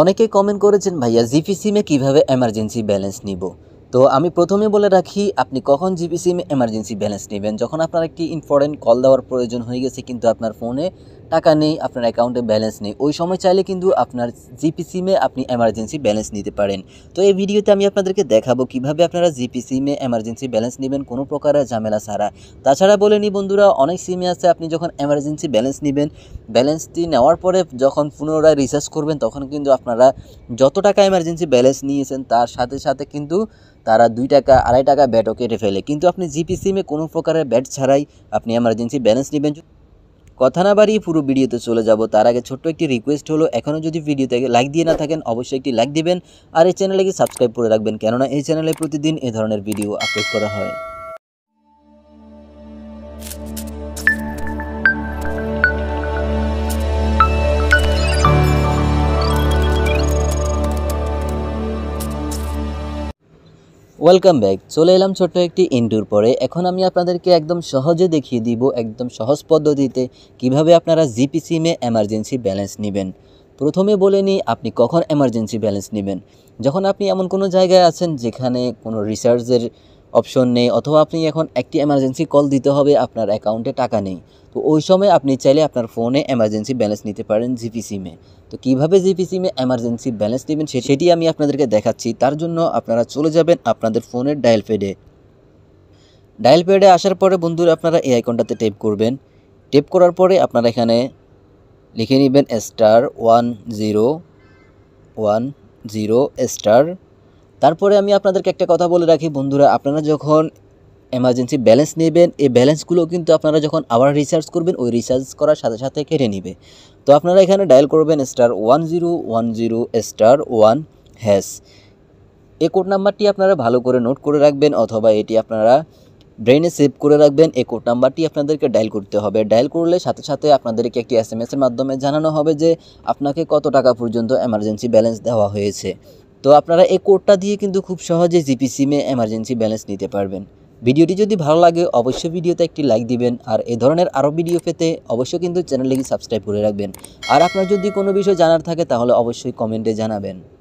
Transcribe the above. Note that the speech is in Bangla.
অনেকে কমেন্ট করেছেন ভাইয়া জিপি সিমে কীভাবে এমার্জেন্সি ব্যালেন্স নিব তো আমি প্রথমে বলে রাখি আপনি কখন জিপি সিমে এমার্জেন্সি ব্যালেন্স নেবেন যখন আপনার একটি ইম্পর্টেন্ট কল দেওয়ার প্রয়োজন হয়ে গেছে কিন্তু আপনার ফোনে টাকা নেই আপনার অ্যাকাউন্টে ব্যালেন্স নেই ওই সময় চাইলে কিন্তু আপনার জিপি সিমে আপনি এমার্জেন্সি ব্যালেন্স নিতে পারেন তো এই ভিডিওতে আমি আপনাদেরকে দেখাবো কিভাবে আপনারা জিপি সিমে এমার্জেন্সি ব্যালেন্স নেবেন কোনো প্রকারের ঝামেলা ছাড়া তাছাড়া বলে নি বন্ধুরা অনেক সিমে আছে আপনি যখন এমার্জেন্সি ব্যালেন্স নেবেন ব্যালেন্সটি নেওয়ার পরে যখন পুনরায় রিচার্জ করবেন তখন কিন্তু আপনারা যত টাকা এমার্জেন্সি ব্যালেন্স নিয়েছেন তার সাথে সাথে কিন্তু তারা দুই টাকা আড়াই টাকা ব্যাটও কেটে ফেলে কিন্তু আপনি জিপি সিমে কোনো প্রকারের ব্যাট ছাড়াই আপনি এমার্জেন্সি ব্যালেন্স নেবেন কথা না বাড়িয়ে পুরো ভিডিওতে চলে যাব তার আগে ছোট্ট একটি রিকোয়েস্ট হলো এখনও যদি ভিডিওতে লাইক দিয়ে না থাকেন অবশ্যই একটি লাইক দিবেন আর এই চ্যানেলকে সাবস্ক্রাইব করে রাখবেন কেননা এই চ্যানেলে প্রতিদিন এ ধরনের ভিডিও আপলোড করা হয় ওয়েলকাম ব্যাক চলে এলাম ছোট্ট একটি ইন্টুর পরে এখন আমি আপনাদেরকে একদম সহজে দেখিয়ে দিব একদম সহজ পদ্ধতিতে কিভাবে আপনারা জিপি সিমে এমার্জেন্সি ব্যালেন্স নেবেন প্রথমে বলে নিই আপনি কখন এমার্জেন্সি ব্যালেন্স নেবেন যখন আপনি এমন কোনো জায়গায় আছেন যেখানে কোনো রিসার্চের অপশন নেই অথবা আপনি এখন একটি এমার্জেন্সি কল দিতে হবে আপনার অ্যাকাউন্টে টাকা নেই তো ওই সময় আপনি চাইলে আপনার ফোনে এমার্জেন্সি ব্যালেন্স নিতে পারেন জিপি সিমে তো কীভাবে জিপি সিমে এমার্জেন্সি ব্যালেন্স নেবেন সেটি আমি আপনাদেরকে দেখাচ্ছি তার জন্য আপনারা চলে যাবেন আপনাদের ফোনের ডায়াল প্যাডে ডায়াল প্যাডে আসার পরে বন্ধুরা আপনারা এই আইকনটাতে টেপ করবেন টেপ করার পরে আপনারা এখানে লিখে নেবেন star one zero one zero star তারপরে আমি আপনাদেরকে একটা কথা বলে রাখি বন্ধুরা আপনারা যখন এমার্জেন্সি ব্যালেন্স নেবেন এই ব্যালেন্সগুলো কিন্তু আপনারা যখন আবার রিচার্জ করবেন ওই রিচার্জ করার সাথে সাথে কেটে নেবে তো আপনারা এখানে ডায়াল করবেন star one zero one zero star one hash এই কোড নাম্বারটি আপনারা ভালো করে নোট করে রাখবেন অথবা এটি আপনারা ব্রেনে সেভ করে রাখবেন এই কোড নাম্বারটি আপনাদেরকে ডায়াল করতে হবে ডায়াল করলে সাথে সাথে আপনাদেরকে একটি এস এম এসের মাধ্যমে জানানো হবে যে আপনাকে কত টাকা পর্যন্ত এমার্জেন্সি ব্যালেন্স দেওয়া হয়েছে তো আপনারা এই কোডটা দিয়ে কিন্তু খুব সহজে জিপি সিমে এমার্জেন্সি ব্যালেন্স নিতে পারবেন ভিডিওটি যদি ভালো লাগে অবশ্যই ভিডিওতে একটি লাইক দিবেন আর এ ধরনের আরও ভিডিও পেতে অবশ্যই কিন্তু চ্যানেলটিকে সাবস্ক্রাইব করে রাখবেন আর আপনার যদি কোনো বিষয় জানার থাকে তাহলে অবশ্যই কমেন্টে জানাবেন